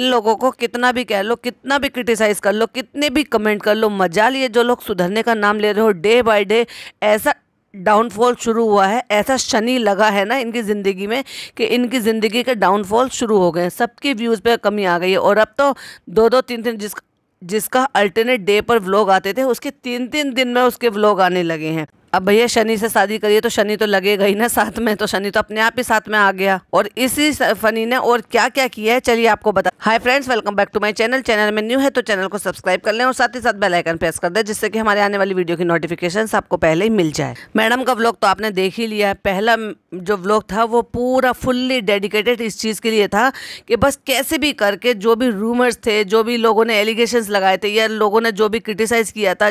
लोगों को कितना भी कह लो कितना भी क्रिटिसाइज़ कर लो कितने भी कमेंट कर लो मजा लिए जो लोग सुधरने का नाम ले रहे हो डे बाय डे ऐसा डाउनफॉल शुरू हुआ है ऐसा शनि लगा है ना इनकी ज़िंदगी में कि इनकी ज़िंदगी के डाउनफॉल शुरू हो गए सबके व्यूज़ पे कमी आ गई है और अब तो दो दो तीन तीन जिस जिसका अल्टरनेट डे पर व्लॉग आते थे उसके तीन तीन दिन में उसके व्लॉग आने लगे हैं अब भैया शनि से शादी करिए तो शनि तो लगेगा ही ना साथ में तो शनि तो अपने आप ही साथ में आ गया और इसी फनी ने और क्या क्या किया है चलिए आपको बता hi friends welcome back to my channel channel में न्यू है तो चैनल को सब्सक्राइब कर लें और साथ ही साथ बेल आइकन प्रेस कर दे जिससे कि हमारे आने वाली वीडियो की नोटिफिकेशन आपको पहले ही मिल जाए मैडम का व्लॉग तो आपने देख ही लिया है पहला जो व्लॉग था वो पूरा फुल्ली डेडिकेटेड इस चीज़ के लिए था कि बस कैसे भी करके जो भी रूमर्स थे जो भी लोगों ने एलिगेशन लगाए थे या लोगों ने जो भी क्रिटिसाइज़ किया था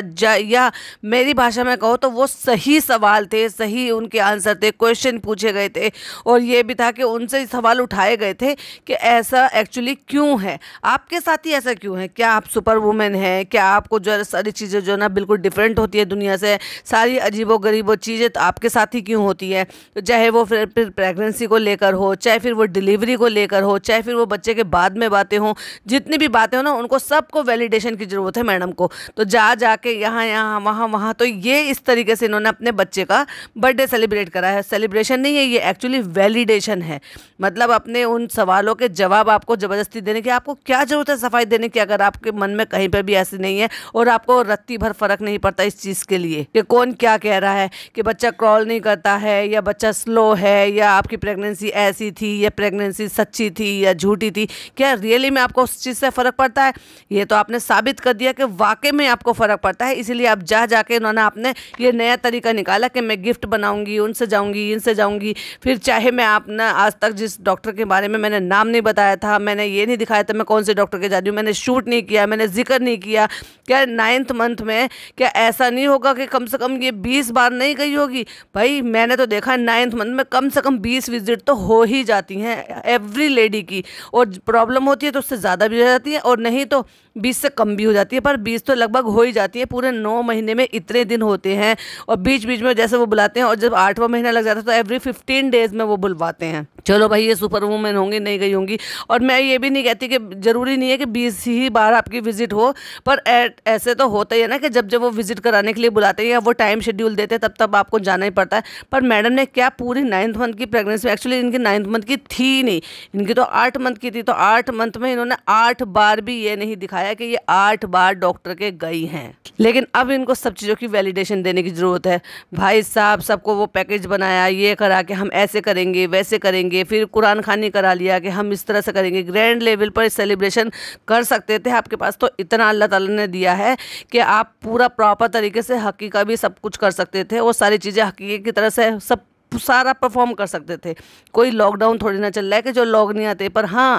या मेरी भाषा में कहो तो वो सही सवाल थे सही उनके आंसर थे क्वेश्चन पूछे गए थे और ये भी था कि उनसे सवाल उठाए गए थे कि ऐसा एक्चुअली क्यों है आपके साथ ही ऐसा क्यों है क्या आप सुपर वुमेन हैं क्या आपको जो है सारी चीज़ें जो है ना बिल्कुल डिफरेंट होती है दुनिया से सारी अजीबो गरीब चीज़ें तो आपके साथ ही क्यों होती है तो चाहे वो फिर फिर प्रेगनेंसी को लेकर हो चाहे फिर वो डिलीवरी को लेकर हो चाहे फिर वो बच्चे के बाद में बातें हों जितनी भी बातें हो ना उनको सबको वैलिडेशन की ज़रूरत है मैडम को तो जा जाके यहाँ यहाँ वहाँ वहाँ तो ये इस तरीके से इन्होंने उन्होंने अपने बच्चे का बर्थडे सेलिब्रेट करा है सेलिब्रेशन नहीं है ये एक्चुअली वैलिडेशन है मतलब अपने उन सवालों के जवाब आपको ज़बरदस्ती देने की आपको क्या ज़रूरत है सफाई देने की अगर आपके मन में कहीं पर भी ऐसी नहीं है और आपको रत्ती भर फर्क नहीं पड़ता इस चीज़ के लिए कि कौन क्या कह रहा है कि बच्चा क्रॉल नहीं करता है या बच्चा स्लो है या आपकी प्रेगनेंसी ऐसी थी या प्रेगनेंसी सच्ची थी या झूठी थी क्या रियली में आपको उस चीज़ से फ़र्क पड़ता है ये तो आपने साबित कर दिया कि वाकई में आपको फ़र्क पड़ता है इसीलिए आप जा जाके उन्होंने आपने ये नया तरीका निकाला कि मैं गिफ्ट बनाऊंगी उनसे जाऊंगी इनसे जाऊंगी फिर चाहे मैं आप ना आज तक जिस डॉक्टर के बारे में मैंने नाम नहीं बताया था मैंने ये नहीं दिखाया था मैं कौन से डॉक्टर के जा रही हूँ मैंने शूट नहीं किया मैंने जिक्र नहीं किया क्या नाइन्थ मंथ में क्या ऐसा नहीं होगा कि कम से कम ये बीस बार नहीं गई होगी भाई मैंने तो देखा नाइन्थ मंथ में कम से कम बीस विजिट तो हो ही जाती हैं एवरी लेडी की और प्रॉब्लम होती है तो उससे ज़्यादा भी हो जाती है और नहीं तो बीस से कम भी हो जाती है पर बीस तो लगभग हो ही जाती है पूरे नौ महीने में इतने दिन होते हैं और बीच बीच में जैसे वो बुलाते हैं और जब आठवां महीना लग जाता है तो एवरी फिफ्टीन डेज़ में वो बुलवाते हैं चलो भाई ये सुपर वूमेन होंगी नहीं गई होंगी और मैं ये भी नहीं कहती कि ज़रूरी नहीं है कि बीस ही बार आपकी विज़िट हो पर ऐसे तो होता ही है ना कि जब जब वो विज़िट कराने के लिए बुलाते हैं या वो टाइम शेड्यूल देते हैं तब तब आपको जाना ही पड़ता है पर मैडम ने क्या पूरी नाइन्थ मंथ की प्रेगनेंसी एक्चुअली इनकी नाइन्थ मंथ की थी नहीं इनकी तो आठ मंथ की थी तो आठ मंथ में इन्होंने आठ बार भी ये नहीं दिखाया बताया कि ये आठ बार डॉक्टर के गई हैं लेकिन अब इनको सब चीज़ों की वैलिडेशन देने की ज़रूरत है भाई साहब सबको वो पैकेज बनाया ये करा के हम ऐसे करेंगे वैसे करेंगे फिर कुरान खानी करा लिया कि हम इस तरह से करेंगे ग्रैंड लेवल पर सेलिब्रेशन कर सकते थे आपके पास तो इतना अल्लाह ताला ने दिया है कि आप पूरा प्रॉपर तरीके से हकी भी सब कुछ कर सकते थे वो सारी चीज़ें हकीक की तरह से सब सारा परफॉर्म कर सकते थे कोई लॉकडाउन थोड़ी ना चल रहा है कि जो लोग नहीं आते पर हाँ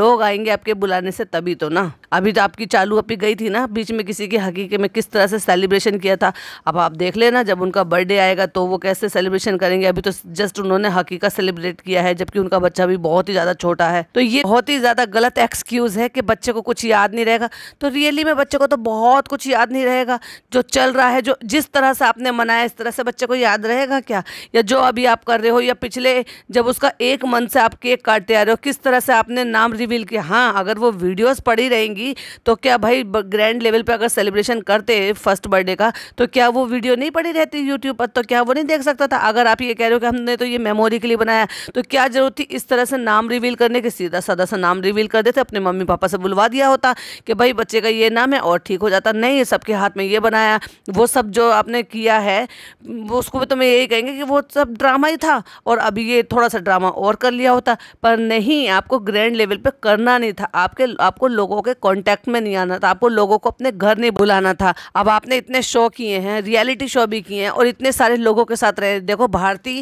लोग आएंगे आपके बुलाने से तभी तो ना अभी तो आपकी चालू अपी गई थी ना बीच में किसी की हकीके में किस तरह से सेलिब्रेशन किया था अब आप देख लेना जब उनका बर्थडे आएगा तो वो कैसे सेलिब्रेशन करेंगे अभी तो जस्ट उन्होंने हकीका सेलिब्रेट किया है जबकि उनका बच्चा भी बहुत ही ज़्यादा छोटा है तो ये बहुत ही ज़्यादा गलत एक्सक्यूज़ है कि बच्चे को कुछ याद नहीं रहेगा तो रियली में बच्चे को तो बहुत कुछ याद नहीं रहेगा जो चल रहा है जो जिस तरह से आपने मनाया इस तरह से बच्चे को याद रहेगा क्या या जो अभी आप कर रहे हो या पिछले जब उसका एक मंथ से आप केक काटते आ रहे हो किस तरह से आपने नाम रिवील किया हाँ अगर वो वीडियोज़ पड़ी रहेंगी जाएंगी तो क्या भाई ग्रैंड लेवल पे अगर सेलिब्रेशन करते फर्स्ट बर्थडे का तो क्या वो वीडियो नहीं पड़ी रहती यूट्यूब पर तो क्या वो नहीं देख सकता था अगर आप ये कह रहे हो कि हमने तो ये मेमोरी के लिए बनाया तो क्या ज़रूरत थी इस तरह से नाम रिवील करने के सीधा साधा सा नाम रिवील कर देते अपने मम्मी पापा से बुलवा दिया होता कि भाई बच्चे का ये नाम है और ठीक हो जाता नहीं सबके हाथ में ये बनाया वो सब जो आपने किया है वो उसको भी तो मैं यही कहेंगे कि वो सब ड्रामा ही था और अभी ये थोड़ा सा ड्रामा और कर लिया होता पर नहीं आपको ग्रैंड लेवल पे करना नहीं था आपके आपको लोगों के कॉन्टैक्ट में नहीं आना था आपको लोगों को अपने घर नहीं बुलाना था अब आपने इतने शो किए हैं रियलिटी शो भी किए हैं और इतने सारे लोगों के साथ रहे देखो भारती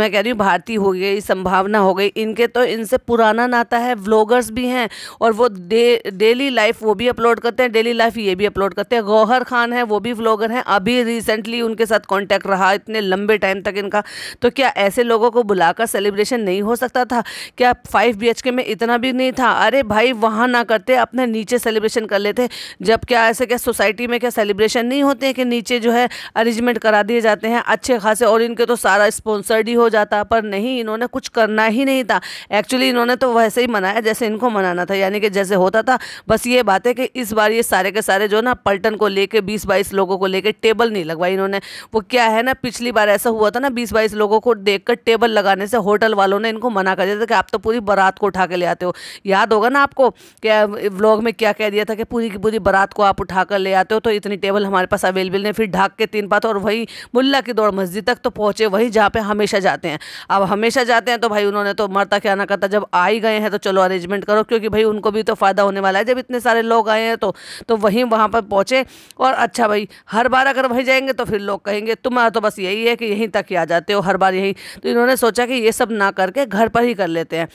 मैं कह रही हूँ भारती हो गई संभावना हो गई इनके तो इनसे पुराना नाता है व्लॉगर्स भी हैं और वो डेली दे, डेली लाइफ वो भी अपलोड करते हैं डेली लाइफ ये भी अपलोड करते हैं गौहर खान है वो भी व्लॉगर हैं अभी रिसेंटली उनके साथ कॉन्टैक्ट रहा इतने लंबे टाइम तक इनका तो क्या ऐसे लोगों को बुलाकर सेलिब्रेशन नहीं हो सकता था क्या फाइव बी में इतना भी नहीं था अरे भाई वहाँ ना करते अपने नीचे नीचे सेलिब्रेशन कर लेते हैं जब क्या ऐसे क्या सोसाइटी में क्या सेलिब्रेशन नहीं होते हैं कि नीचे जो है अरेंजमेंट करा दिए जाते हैं अच्छे खासे और इनके तो सारा स्पॉन्सर्ड ही हो जाता पर नहीं इन्होंने कुछ करना ही नहीं था एक्चुअली इन्होंने तो वैसे ही मनाया जैसे इनको मनाना था यानी कि जैसे होता था बस ये बात है कि इस बार ये सारे के सारे जो ना पलटन को लेके बीस बाईस लोगों को लेकर टेबल नहीं लगवाई इन्होंने वो क्या है ना पिछली बार ऐसा हुआ था ना बीस बाईस लोगों को देख टेबल लगाने से होटल वालों ने इनको मना कर दिया था कि आप तो पूरी बारात को उठा के ले आते हो याद होगा ना आपको क्या व्लॉग में क्या कह दिया था कि पूरी की पूरी बारात को आप उठा कर ले आते हो तो इतनी टेबल हमारे पास अवेलेबल नहीं फिर ढाक के तीन पात और वहीं मुल्ला की दौड़ मस्जिद तक तो पहुँचे वहीं जहाँ पर हमेशा जाते हैं अब हमेशा जाते हैं तो भाई उन्होंने तो मरता क्या ना करता जब आ ही गए हैं तो चलो अरेंजमेंट करो क्योंकि भाई उनको भी तो फ़ायदा होने वाला है जब इतने सारे लोग आए हैं तो तो वहीं वहाँ पर पहुँचे और अच्छा भाई हर बार अगर वहीं जाएंगे तो फिर लोग कहेंगे तुम्हारा तो बस यही है कि यहीं तक ही आ जाते हो हर बार यहीं तो इन्होंने सोचा कि ये सब ना करके घर पर ही कर लेते हैं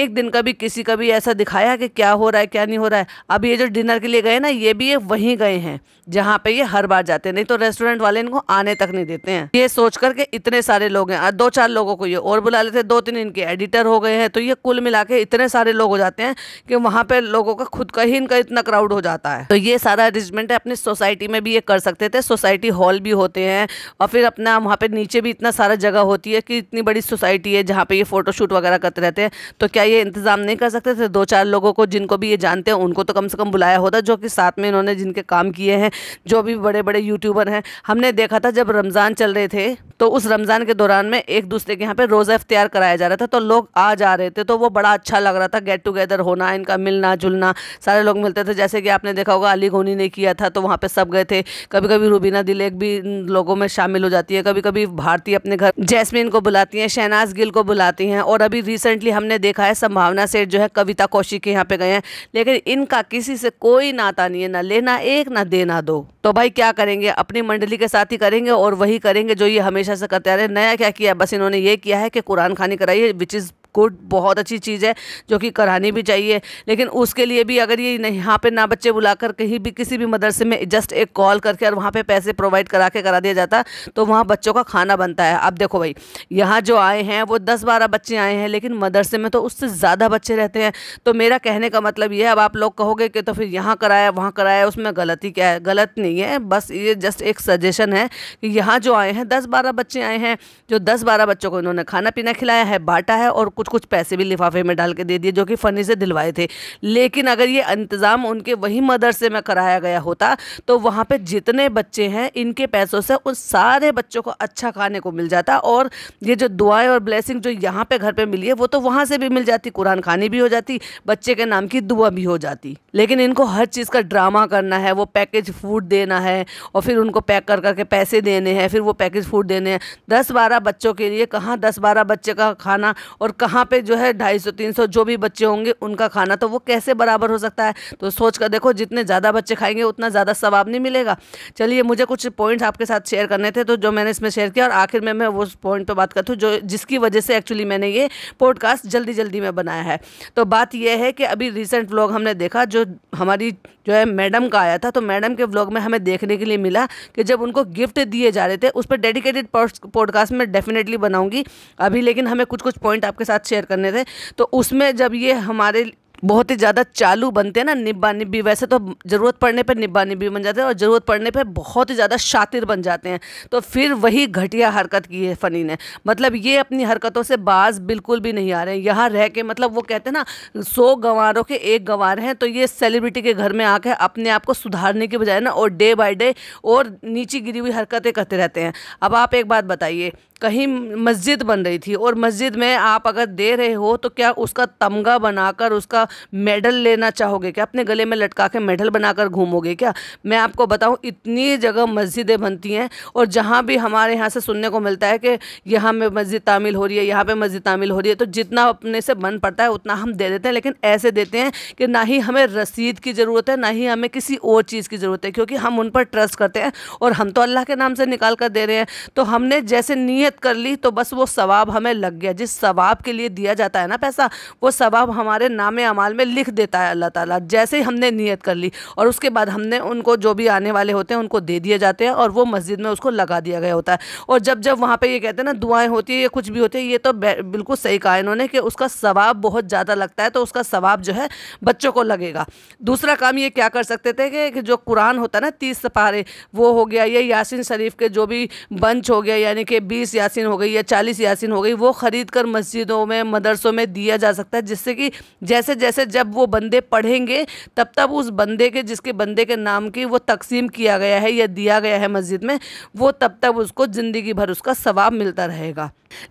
एक दिन कभी किसी कभी ऐसा दिखाया कि क्या हो रहा है क्या नहीं हो रहा है अब ये जो डिनर के लिए गए ना ये भी ये वहीं गए हैं जहाँ पे ये हर बार जाते हैं नहीं तो रेस्टोरेंट वाले इनको आने तक नहीं देते हैं ये सोच करके इतने सारे लोग हैं दो चार लोगों को ये और बुला लेते हैं दो तीन इनके एडिटर हो गए हैं तो ये कुल मिला के इतने सारे लोग हो जाते हैं कि वहाँ पर लोगों का खुद का ही इनका इतना क्राउड हो जाता है तो ये सारा अरेंजमेंट है अपनी सोसाइटी में भी ये कर सकते थे सोसाइटी हॉल भी होते हैं और फिर अपना वहाँ पर नीचे भी इतना सारा जगह होती है कि इतनी बड़ी सोसाइटी है जहाँ पर ये फ़ोटोशूट वगैरह करते रहते हैं तो क्या ये इंतज़ाम नहीं कर सकते थे दो चार लोगों को जिनको भी ये जानते हैं उनको तो कम से कम बुलाया होता जो कि साथ में इन्होंने जिनके काम किए हैं जो भी बड़े बड़े यूट्यूबर हैं हमने देखा था जब रमज़ान चल रहे थे तो उस रमज़ान के दौरान में एक दूसरे के यहाँ पर रोज़ा इफ्तियार कराया जा रहा था तो लोग आ जा रहे थे तो वो बड़ा अच्छा लग रहा था गेट टुगेदर होना इनका मिलना जुलना सारे लोग मिलते थे जैसे कि आपने देखा होगा अली गोनी ने किया था तो वहाँ पर सब गए थे कभी कभी रूबीना दिलेक भी लोगों में शामिल हो जाती है कभी कभी भारती अपने घर जैसमिन को बुलाती हैं शहनाज गिल को बुलाती हैं और अभी रिसेंटली हमने देखा है संभावना सेठ जो है कविता कौशिक के यहाँ पे गए हैं लेकिन इनका किसी से कोई नाता नहीं है ना लेना एक ना देना दो तो भाई क्या करेंगे अपनी मंडली के साथ ही करेंगे और वही करेंगे जो ये हमेशा से करते आ रहे नया क्या किया बस इन्होंने ये किया है कि कुरान खानी कराई है विच इज़ गुड बहुत अच्छी चीज़ है जो कि करानी भी चाहिए लेकिन उसके लिए भी अगर ये यहाँ पर ना बच्चे बुलाकर कहीं भी किसी भी मदरसे में जस्ट एक कॉल करके और वहाँ पर पैसे प्रोवाइड करा के करा दिया जाता तो वहाँ बच्चों का खाना बनता है अब देखो भाई यहाँ जो आए हैं वो दस बारह बच्चे आए हैं लेकिन मदरसे में तो उससे ज़्यादा बच्चे रहते हैं तो मेरा कहने का मतलब ये है अब आप लोग कहोगे कि तो फिर यहाँ कराया वहाँ कराया उसमें गलती क्या है गलत नहीं है बस ये जस्ट एक सजेशन है कि यहाँ जो आए हैं दस बारह बच्चे आए हैं जो दस बारह बच्चों को इन्होंने खाना पीना खिलाया है बांटा है और कुछ कुछ कुछ पैसे भी लिफाफे में डाल के दे दिए जो कि फ़नी से दिलवाए थे लेकिन अगर ये इंतज़ाम उनके वही मदरसे में कराया गया होता तो वहाँ पर जितने बच्चे हैं इनके पैसों से उन सारे बच्चों को अच्छा खाने को मिल जाता और ये जो दुआएं और ब्लेसिंग जो यहाँ पे घर पे मिली है वो तो वहाँ से भी मिल जाती कुरान खानी भी हो जाती बच्चे के नाम की दुआ भी हो जाती लेकिन इनको हर चीज़ का ड्रामा करना है वो पैकेज फूड देना है और फिर उनको पैक कर करके पैसे देने हैं फिर वो पैकेज फूड देने हैं दस बारह बच्चों के लिए कहाँ दस बारह बच्चे का खाना और कहाँ यहाँ पे जो है ढाई सौ तीन सौ जो भी बच्चे होंगे उनका खाना तो वो कैसे बराबर हो सकता है तो सोच कर देखो जितने ज़्यादा बच्चे खाएंगे उतना ज़्यादा सवाब नहीं मिलेगा चलिए मुझे कुछ पॉइंट्स आपके साथ शेयर करने थे तो जो मैंने इसमें शेयर किया और आखिर में मैं उस पॉइंट पर बात करती हूँ जो जिसकी वजह से एक्चुअली मैंने ये पॉडकास्ट जल्दी जल्दी में बनाया है तो बात यह है कि अभी रिसेंट व्लॉग हमने देखा जो हमारी जो है मैडम का आया था तो मैडम के व्लॉग में हमें देखने के लिए मिला कि जब उनको गिफ्ट दिए जा रहे थे उस पर डेडिकेटेड पॉडकास्ट में डेफिनेटली बनाऊंगी अभी लेकिन हमें कुछ कुछ पॉइंट आपके साथ शेयर करने थे तो उसमें जब ये हमारे बहुत ही ज़्यादा चालू बनते हैं ना निब्बा निब्बी वैसे तो ज़रूरत पड़ने पर निब्बा निब्बी बन जाते हैं और ज़रूरत पड़ने पर बहुत ही ज़्यादा शातिर बन जाते हैं तो फिर वही घटिया हरकत की है फ़नी ने मतलब ये अपनी हरकतों से बाज बिल्कुल भी नहीं आ रहे हैं यहाँ रह के मतलब वो कहते हैं ना सौ गंवारों के एक गंवार हैं तो ये सेलिब्रिटी के घर में आकर अपने आप को सुधारने के बजाय ना और डे बाई डे और नीचे गिरी हुई हरकतें करते रहते हैं अब आप एक बात बताइए कहीं मस्जिद बन रही थी और मस्जिद में आप अगर दे रहे हो तो क्या उसका तमगा बनाकर उसका मेडल लेना चाहोगे क्या अपने गले में लटका के मेडल बनाकर घूमोगे क्या मैं आपको बताऊँ इतनी जगह मस्जिदें बनती हैं और जहाँ भी हमारे यहाँ से सुनने को मिलता है कि यहाँ में मस्जिद तामिल हो रही है यहाँ पर मस्जिद तामिल हो रही है तो जितना अपने से बन पड़ता है उतना हम दे देते हैं लेकिन ऐसे देते हैं कि ना ही हमें रसीद की ज़रूरत है ना ही हमें किसी और चीज़ की ज़रूरत है क्योंकि हम उन पर ट्रस्ट करते हैं और हम तो अल्लाह के नाम से निकाल कर दे रहे हैं तो हमने जैसे नीयत कर ली तो बस वो सवाब हमें लग गया जिस सवाब के लिए दिया जाता है ना पैसा वो सवाब हमारे नाम अमाल में लिख देता है अल्लाह ताला जैसे ही हमने नियत कर ली और उसके बाद हमने उनको जो भी आने वाले होते हैं उनको दे दिए जाते हैं और वो मस्जिद में उसको लगा दिया गया होता है और जब जब वहाँ पर ये कहते हैं ना दुआएँ होती है या कुछ भी होती है ये तो बिल्कुल सही कहा इन्होंने कि उसका स्वाब बहुत ज़्यादा लगता है तो उसका स्वाब जो है बच्चों को लगेगा दूसरा काम ये क्या कर सकते थे कि जो कुरान होता है ना तीस सपारे वो हो गया या यासिन शरीफ के जो भी बंच हो गया यानी कि बीस यासिन हो गई या चालीस यासिन हो गई वो ख़रीद कर मस्जिदों में मदरसों में दिया जा सकता है जिससे कि जैसे जैसे जब वो बंदे पढ़ेंगे तब तब उस बंदे के जिसके बंदे के नाम की वो तकसीम किया गया है या दिया गया है मस्जिद में वो तब तक उसको ज़िंदगी भर उसका सवाब मिलता रहेगा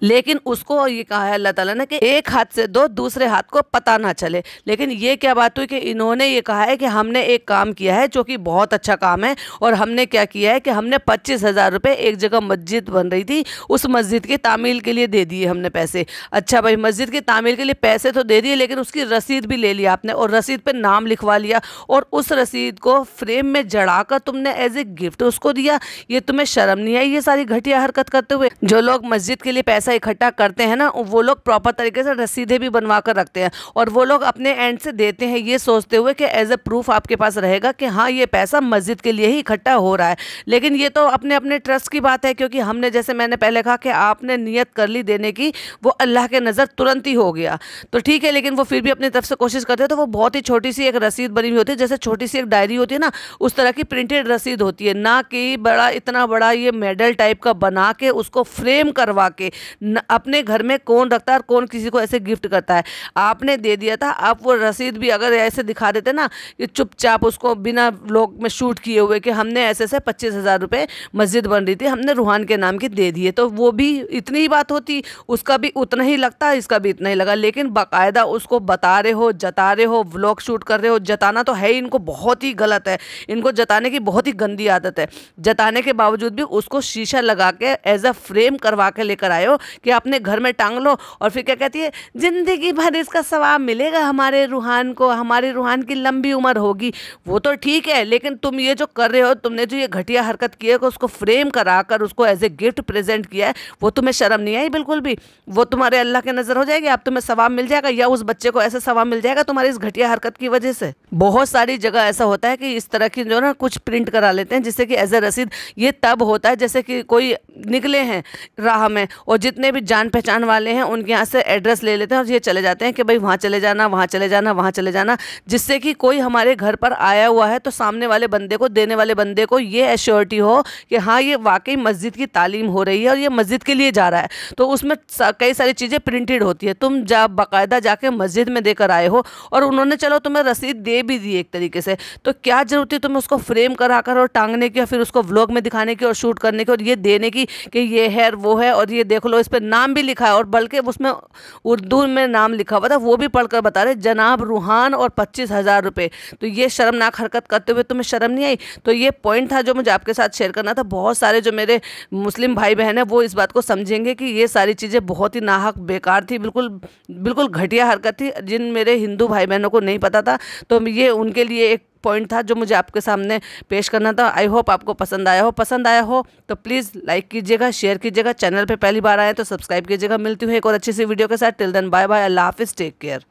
लेकिन उसको ये कहा है अल्लाह ताला ने कि एक हाथ से दो दूसरे हाथ को पता ना चले लेकिन ये क्या बात हुई कि इन्होंने ये कहा है कि हमने एक काम किया है जो कि बहुत अच्छा काम है और हमने क्या किया है कि हमने पच्चीस हज़ार रुपये एक जगह मस्जिद बन रही थी उस मस्जिद की तामील के लिए दे दिए हमने पैसे अच्छा भाई मस्जिद की तामील के लिए पैसे तो दे दिए लेकिन उसकी रसीद रसीद भी ले लिया आपने और रसीद पे नाम लिखवा लिया और उस रसीद को फ्रेम में जड़ा कर तुमने एज ए गिफ्ट उसको दिया ये तुम्हें शर्म नहीं आई ये सारी घटिया हरकत करते हुए जो लोग मस्जिद के लिए पैसा इकट्ठा करते हैं ना वो लोग प्रॉपर तरीके से रसीदे भी बनवा कर रखते हैं और वो लोग अपने एंड से देते हैं ये सोचते हुए कि एज ए प्रूफ आपके पास रहेगा कि हाँ ये पैसा मस्जिद के लिए ही इकट्ठा हो रहा है लेकिन ये तो अपने अपने ट्रस्ट की बात है क्योंकि हमने जैसे मैंने पहले कहा कि आपने नीयत कर ली देने की वो अल्लाह के नज़र तुरंत ही हो गया तो ठीक है लेकिन वो फिर भी अपनी तरफ से से कोशिश करते हैं तो वो बहुत ही छोटी सी एक रसीद बनी हुई होती है जैसे छोटी सी एक डायरी होती है ना उस तरह की प्रिंटेड रसीद होती है ना कि बड़ा इतना बड़ा ये मेडल टाइप का बना के उसको फ्रेम करवा के अपने घर में कौन रखता है कौन किसी को ऐसे गिफ्ट करता है आपने दे दिया था आप वो रसीद भी अगर ऐसे दिखा देते ना कि चुपचाप उसको बिना लोग में शूट किए हुए कि हमने ऐसे ऐसे पच्चीस हज़ार रुपये मस्जिद बन रही थी हमने रूहान के नाम की दे दिए तो वो भी इतनी ही बात होती उसका भी उतना ही लगता है इसका भी इतना ही लगा लेकिन बाकायदा उसको बता रहे हो हो जता रहे हो व्लॉग शूट कर रहे हो जताना तो है ही इनको बहुत ही गलत है इनको जताने की बहुत ही गंदी आदत है जताने के बावजूद भी उसको शीशा लगा के एज अ फ्रेम करवा के लेकर आए हो कि अपने घर में टांग लो और फिर क्या कहती है ज़िंदगी भर इसका सवाब मिलेगा हमारे रूहान को हमारे रूहान की लंबी उम्र होगी वो तो ठीक है लेकिन तुम ये जो कर रहे हो तुमने जो ये घटिया हरकत की है उसको फ्रेम करा कर उसको एज ए गिफ्ट प्रेजेंट किया है वो तुम्हें शर्म नहीं आई बिल्कुल भी वो तुम्हारे अल्लाह के नज़र हो जाएगी आप तुम्हें सवाब मिल जाएगा या उस बच्चे को ऐसे सवाब मिल जाएगा तुम्हारी इस घटिया हरकत की वजह से बहुत सारी जगह ऐसा होता है कि इस तरह की जो ना कुछ प्रिंट करा लेते हैं जिससे कि एज ए रसीद ये तब होता है जैसे कि कोई निकले हैं राह में और जितने भी जान पहचान वाले हैं उनके यहाँ से एड्रेस ले लेते हैं और ये चले जाते हैं कि भाई वहाँ चले जाना वहाँ चले जाना वहाँ चले जाना जिससे कि कोई हमारे घर पर आया हुआ है तो सामने वाले बंदे को देने वाले बंदे को ये एश्योरिटी हो कि हाँ ये वाकई मस्जिद की तालीम हो रही है और ये मस्जिद के लिए जा रहा है तो उसमें कई सारी चीज़ें प्रिंटेड होती है तुम जा बाकायदा जाके मस्जिद में देकर आए आए हो और उन्होंने चलो तुम्हें रसीद दे भी दी एक तरीके से तो क्या ज़रूरत है तुम्हें उसको फ्रेम करा कर और टांगने की और फिर उसको व्लॉग में दिखाने की और शूट करने की और ये देने की कि ये है वो है और ये देख लो इस पर नाम भी लिखा है और बल्कि उसमें उर्दू में नाम लिखा हुआ था वो भी पढ़कर बता रहे जनाब रूहान और पच्चीस हज़ार रुपये तो ये शर्मनाक हरकत करते हुए तुम्हें शर्म नहीं आई तो ये पॉइंट था जो मुझे आपके साथ शेयर करना था बहुत सारे जो मेरे मुस्लिम भाई बहन हैं वो इस बात को समझेंगे कि ये सारी चीज़ें बहुत ही नाहक बेकार थी बिल्कुल बिल्कुल घटिया हरकत थी जिन मेरे मेरे हिंदू भाई बहनों को नहीं पता था तो ये उनके लिए एक पॉइंट था जो मुझे आपके सामने पेश करना था आई होप आपको पसंद आया हो पसंद आया हो तो प्लीज़ लाइक कीजिएगा शेयर कीजिएगा चैनल पे पहली बार आए तो सब्सक्राइब कीजिएगा मिलती हूँ एक और अच्छी सी वीडियो के साथ टिल देन बाय बाय अल्लाह हाफिज़ टेक केयर